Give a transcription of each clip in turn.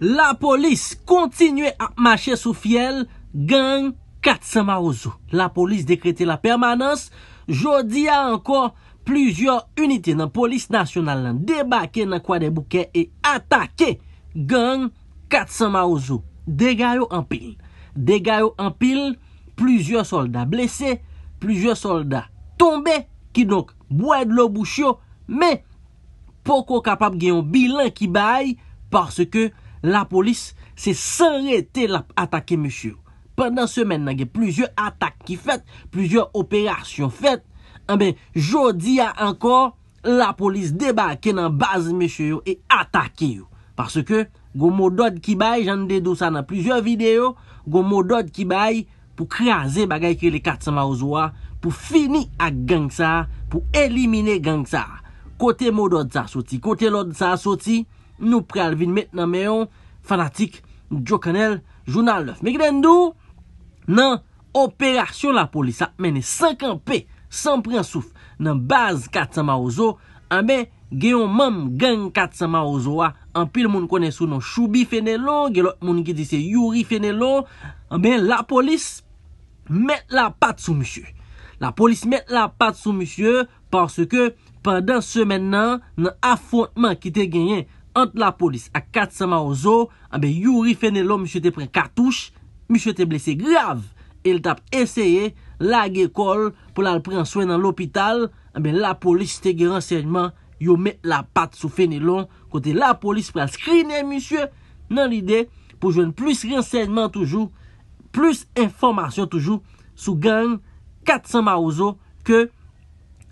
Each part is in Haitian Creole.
la polis kontinue a machè sou fiel gen 400 marouzou la polis dekrete la permanans jodi a ankon plizio unitè nan polis nasyonal nan debake nan kwa de bouke e atake gen 400 marouzou degayou anpil degayou anpil plizio solda blese plizio solda tombe ki donk bouèd lo bouchyo me poko kapap genyon bilan ki bay parce ke la polis se sanrete la atake mèche yo. Pendan semen nan gen plizye atake ki fèt, plizye operasyon fèt, anbe, ah jodi ya ankor, la polis debake nan baz mèche yo e atake yo. Parce ke, gwo modod ki bay, jan dedou sa nan plizye video, gwo modod ki bay, pou kreaze bagay ki le katsama ou zwa, pou fini ak gang sa, pou elimine gang sa, kote modod sa soti, kote lod sa soti, Nou prealvin met nan meyon fanatik Ndjokanel jounal lof Mek den do Nan operasyon la polis ah A menen 50p 100 prensouf nan baz katsama ozo A men genyon mam Gen katsama ozo wa Anpil moun kone sou nan choubi fene lon Gelot moun gidise yuri fene lon A ah men la polis Met la pat sou mishou La polis met la pat sou mishou Parce ke pendant semen nan Nan afontman kite genyen ante la polis a 400 maouzo anbe youri fene lon msye te pren kartouche msye te blese grav el tap eseye lag ekol pou la pre an swen nan lopital anbe la polis te gen rensegnman yo met la pat sou fene lon kote la polis pre an skrine msye nan lide pou jwen plus rensegnman toujou plus informasyon toujou sou gang 400 maouzo ke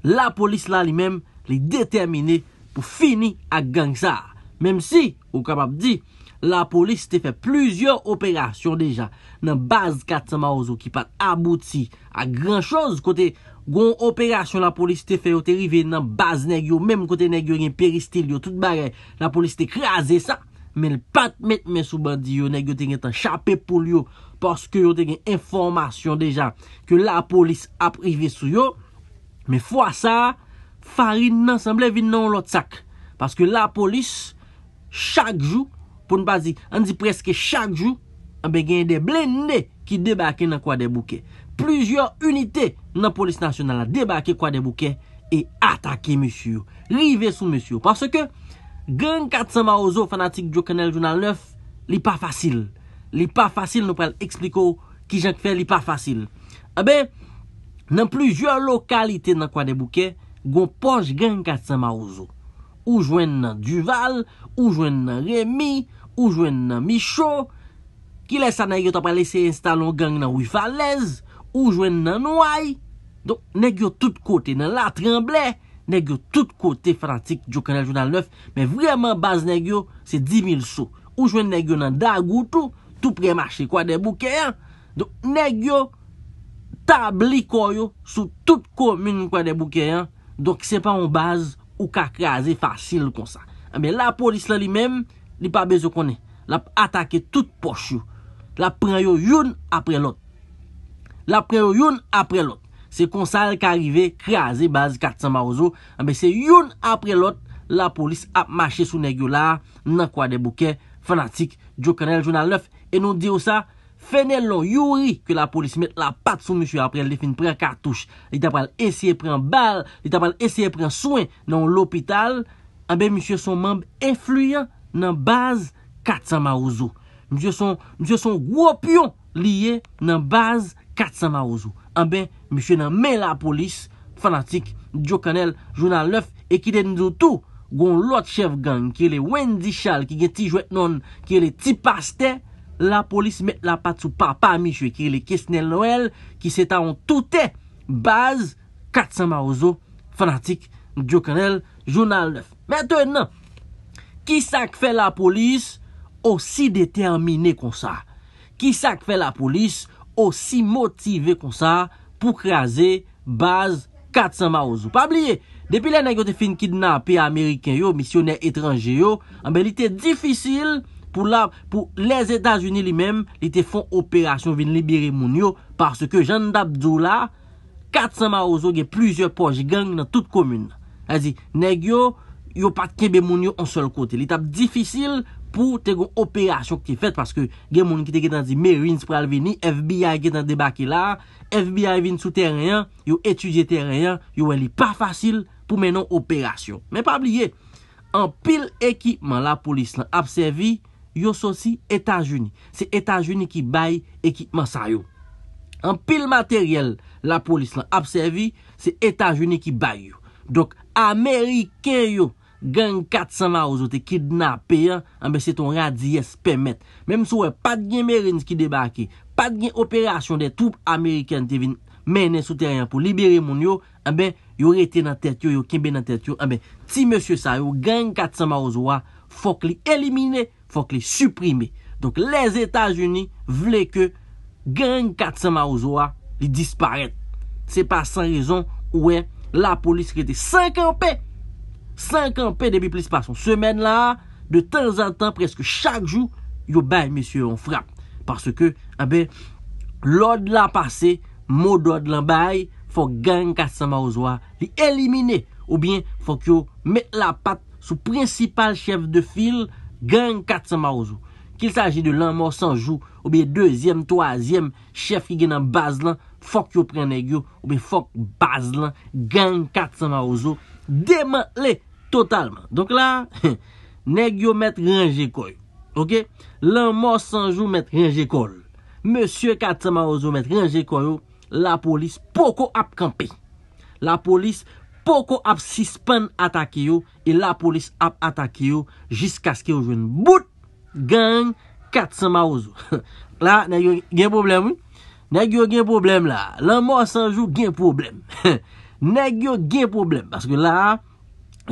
la polis la li mem li determine pou fini ak gang sa Mem si, ou kapap di, la polis te fe plusieurs operasyon deja nan baz kat ma ouzo ki pat abouti a gran choz. Kote gon operasyon la polis te fe, ou te rive nan baz neg yo, mem kote neg yo gen peristil yo, tout bagay, la polis te kreaze sa, men pat met men sou bandi yo neg yo te gen tan chapepol yo, paske yo te gen informasyon deja ke la polis ap rive sou yo, men fwa sa, farin nan samble vin nan lot sak, paske la polis... Chak jou, pou nou pa zi, an di preske chak jou eh A be genye de blende ki debake nan kwa de bouke Plusyon unitè nan polis nasyonal la debake kwa de bouke E atake monsiyou, rive sou monsiyou Parce ke, gen kat sa ma ouzo fanatik Djo Kenel Jounal 9 Li pa fasil, li pa fasil nou pa el ekspliko ki jen kfe li pa fasil A eh be, nan plusyon lokalite nan kwa de bouke Gon poj gen kat sa ma ouzo Ou jwen nan Duval, ou jwen nan Remy, ou jwen nan Michaud, ki lesa nan yo tapalese installon gang nan Ouifalez, ou jwen nan Noaie. Don, nan yo tout kote nan La Tremblay, nan yo tout kote frantik Djokanel Joudal 9, men vreman baz nan yo se 10.000 sou. Ou jwen nan yo nan Dagoutou, tout premaché kwa de Boukéyan. Don, nan yo tabli koyo sou tout komine kwa de Boukéyan. Don, se pa ou baz? Ou ka kreaze fasil kon sa. Ame eh la polis la li mem. Li pa bezo konen. La atake tout poche yo. La preyo yon apre lot. La preyo yon apre lot. Se kon sa re ka rive kreaze baz 400 marouzo. Ame se yon apre lot. La polis ap mache sou negyo la. Nan kwa de bouke fanatik. Djo kanel jounal 9. E nou diyo sa. Fene loun youri ke la polis met la pat sou monsye apre li fin pre katouche Li tapal eseye pre bal, li tapal eseye pre souen nan lopital Monsye son mamb efluyen nan baz katsama ouzo Monsye son wopyon liye nan baz katsama ouzo Monsye nan men la polis fanatik, diokanel, jounan lef Ekide nizotou goun lot chev gang ki ele wendi chal ki geti jwet non ki ele ti paste la polis met la pat sou pa pa mi chwekir le kesnel noel ki se ta an toutè baz 400 marouzo fanatik mdjou kanel jounal 9 mèten nan ki sak fè la polis osi determinè kon sa ki sak fè la polis osi motivè kon sa pou kreaze baz 400 marouzo pa bliye depi lè nè gote fin kidnape ameriken yo missionè etranger yo ambe li te difisil pou la, pou les Etats-Unis li mem, li te fon operasyon vin libiri moun yo, parce ke jan dap djou la, 400 marouzo gen plizye poj, gen gen nan tout komun. Azi, neg yo, yo pat kebe moun yo an sol kote. Li tap difisil pou te gon operasyon ki fet, parce ke gen moun ki te gen dan di Marines pral vini, FBI gen dan debaki la, FBI vin sou terenyan, yo etuji terenyan, yo wè li pa fasil pou menon operasyon. Men pa bliye, an pil ekipman la polis lan ap servi, Yo sou si Etat-Juni. Se Etat-Juni ki bayi ekitman sa yo. An pil materyel la polis lan abservi. Se Etat-Juni ki bayi yo. Dok Ameriken yo gen 400 ma ouzo te kidnapen. Anbe se ton radies pemet. Mem sou e pat gen meren ki debake. Pat gen operasyon de troupe Ameriken te vin menen sou teryen pou libere moun yo. Anbe yo rete nan tet yo. Yo kebe nan tet yo. Anbe si monsie sa yo gen 400 ma ouzo wa fok li elimine. Fok li supprimi. Donk les Etats-Unis vle ke gang Katzama Ozoa li disparet. Se pa san rezon ouen la polis ki te sankanpe. Sankanpe debi plis pason. Semen la, de tan an tan preske chak jou, yo baye misye on frappe. Parce ke, abe, eh lode la pase, modode lan baye, fok gang Katzama Ozoa li elimine. Ou bien, fok yo met la pat sou principal chef de file Gagn kat sa ma ouzo. Kil saji de lan mor sanjou. Ou biye dezyem, toazyem, chef ki gen nan baz lan. Fok yo pren negyo. Ou biye fok baz lan. Gagn kat sa ma ouzo. Demanle totalman. Donk la, negyo met rinje koy. Ok? Lan mor sanjou met rinje koy. Monsie kat sa ma ouzo met rinje koy. La polis poko ap kampe. La polis... Poko ap sispen atake yo. E la polis ap atake yo. Jiska skye yo jwen. Bout. Gang. Kat sa ma ouzo. La. Nè gyo gen problem. Nè gyo gen problem la. Lan mò sanjou gen problem. Nè gyo gen problem. Baske la.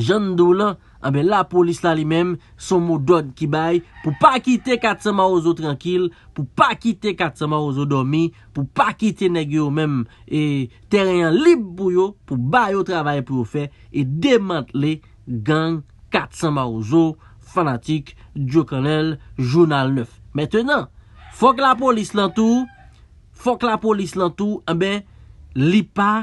Jandou lan. Ambe ah la polis la li mem Son mou don ki bay Pou pa kite Katsan Marouzo tranquil Pou pa kite Katsan Marouzo domi Pou pa kite neg yo mem E teren li pou yo Pou bay yo travay pou yo fe E demant li gang Katsan Marouzo Fanatik Djo kanel Jounal 9 Mètè nan Fok la polis lan tou Fok la polis lan tou Ambe ah li pa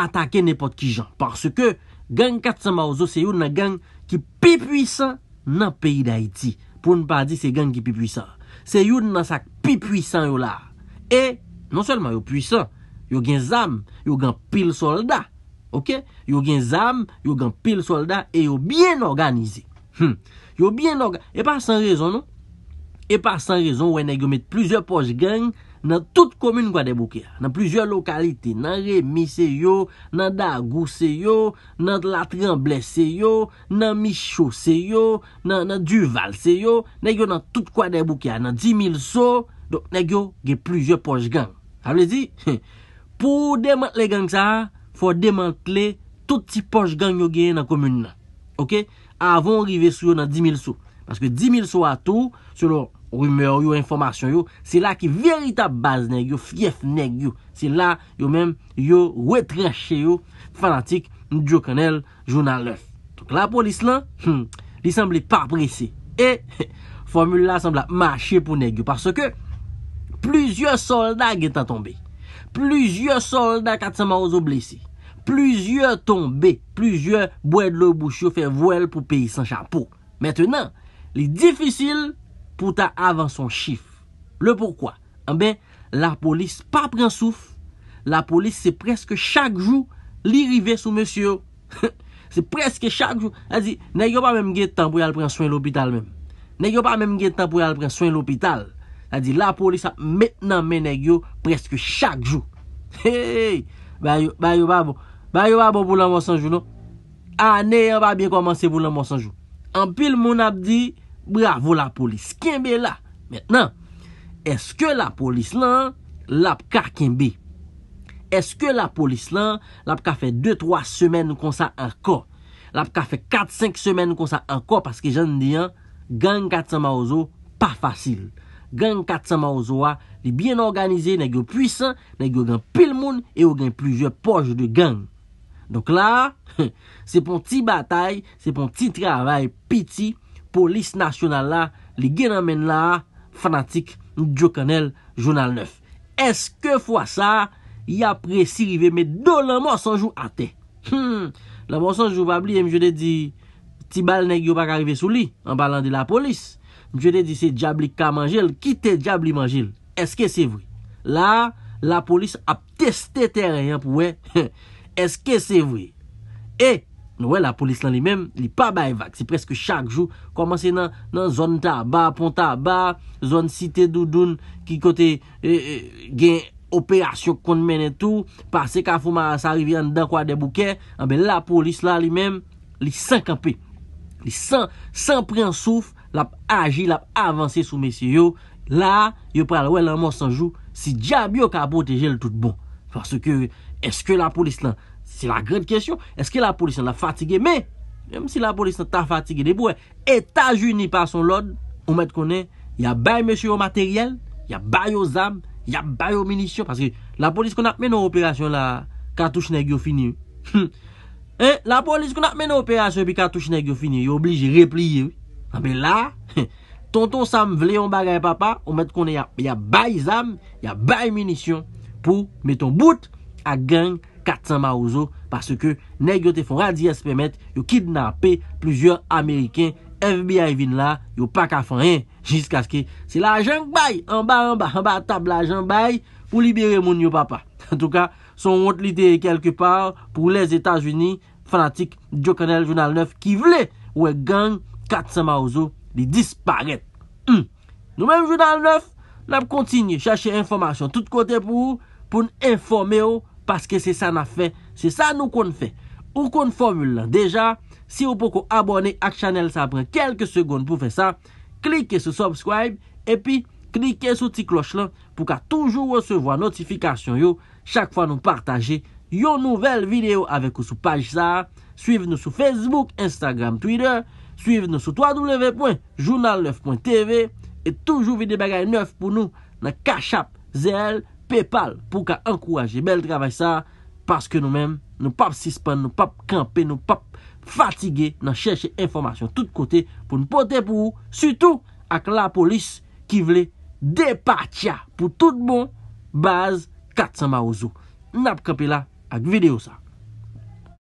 Atake nepot ki jan Parce ke Gang Katsan Marouzo se yo nan gang Ki pi pwisan nan peyi da iti. Poun pa di se gen ki pi pwisan. Se yon nan sak pi pwisan yo la. E, non selman yo pwisan. Yo gen zam, yo gen pil solda. Ok? Yo gen zam, yo gen pil solda. E yo bien organize. Hm. Yo bien organize. E pa san rezon nou? E pa san rezon wène yo met pluze poj geng. Nan tout komine kwa de bouke a, nan plizye lokalite, nan Remi se yo, nan Dagou se yo, nan Latran Bles se yo, nan Michou se yo, nan Duval se yo, nan yo nan tout kwa de bouke a, nan 10.000 sou, nan yo gen plizye poch gang. A vle di? Pou demantle gang sa, fwo demantle tout ti poch gang yo gen nan komine nan. Ok? Avon rive sou yo nan 10.000 sou. Aske 10 000 sou a tou, selon rumeur yo, informasyon yo, se la ki verita baz neg yo, fief neg yo. Se la yo men yo wetreche yo, fanatik, njou kenel, jounan lef. La polis lan, hmm, li sembli pa presi. Et, formula sembla mache pou neg yo. Parce que, plusieurs soldats getan tombe. Plusieurs soldats kat sa maouzo blesi. Plusieurs tombe. Plusieurs bouè de l'eau bouchou fè vouèl pou peyi san chapou. Maintenant, Li difisil pou ta avan son chif Le poukwa? Ambe, eh la polis pa pren souf La polis se preske chak jou Li rive sou monsiyou Se preske chak jou A di, ne yo pa mem gen tan pou yal pren souen l'opital men Ne yo pa mem gen tan pou yal pren souen l'opital A di, la polis a Metnan men ne yo preske chak jou Hey Bayo babo Bayo babo pou lan monsiyou nou A ne yo pa bien komanse pou lan monsiyou An pil moun ap di, bravo la polis, kenbe la. Metnan, eske la polis lan, lap ka kenbe. Eske la polis lan, lap ka fe 2-3 semen kon sa ankor. Lap ka fe 4-5 semen kon sa ankor, paske jan diyan, gang 400 maouzo, pa fasil. Gang 400 maouzo a, di bien organize, negyo pwisan, negyo gen pil moun, e ou gen pluje poj de gang. Donk la, se pon ti batay, se pon ti travay, piti, polis nasyonal la, li gen anmen la, fanatik, nou djok anel, jounal 9. Eske fwa sa, y apresi rive, me do lan monsanjou ate. La monsanjou vabli, m jwede di, ti bal neg yo bak arive sou li, an balan de la polis. M jwede di, se diabli kamanjil, kite diabli manjil. Eske se vwi? La, la polis ap testete reyen pou wey. Eske se vwe? E, nou we la polis lan li men, li pa bayevak. Si preske chak jou, komanse nan zon ta ba, pon ta ba, zon site doudoun, ki kote e, e, gen operasyon kon men etou, pase ka foma sa rivian dan kwa debouke, anbe la polis lan li men, li sankanpe. Li sankanpre ansouf, l ap aji, l ap avanse sou mesye yo. La, yo pral we lan monsanjou, si diabyo ka bote jel tout bon. Fase ke, Eske la polis lan, se la gred kesyon, eske la polis lan la fatige, me, yem si la polis lan ta fatige, debou e, etajouni pa son lod, ou met konen, ya bay mesyu yo materyel, ya bay yo zam, ya bay yo minisyon, paske la polis konak men nou operasyon la, katouche neg yo fini, hm. e, la polis konak men nou operasyon pi katouche neg yo fini, yo obligi repli, a, ah, me la, hm, tonton sam vle yon bagay papa, ou met konen, ya bay zam, ya bay minisyon, pou, meton, bout, A gang 400 maouzo Paske negyo te fon radies Pemet yo kidnapè Plouzyor Ameriken FBI vin la Yo pak a fon en Jiska skè se la jank bay An ba an ba tab la jank bay Pou libere moun yo papa En tout ka son wot lideye kelke par Pou les Etats-Unis fanatik Joe Canel journal 9 ki vle Ou e gang 400 maouzo Li disparèt hmm. Nou men journal 9 la ap kontinye Chache informasyon tout kote pou Poun informe yo Paske se sa na fe, se sa nou kon fe. Ou kon formule la deja, si ou poko abone ak chanel sa apren kelke segonde pou fe sa, klike sou subscribe, epi klike sou ti kloche la pou ka toujou recevo a notifikasyon yo, chak fwa nou partaje yo nouvel video avek ou sou paj sa, suive nou sou Facebook, Instagram, Twitter, suive nou sou www.journal9.tv, et toujou vide bagay 9 pou nou na kachap zel. Paypal pou ka ankouraje. Bel travay sa. Paske nou men. Nou pap sispan. Nou pap kampe. Nou pap fatige. Nan cheshe informasyon tout kote. Pou nou pote pou ou. Soutou ak la polis ki vle. Depatia. Pou tout bon. Baz 400 ma ouzo. Nap kampe la ak video sa.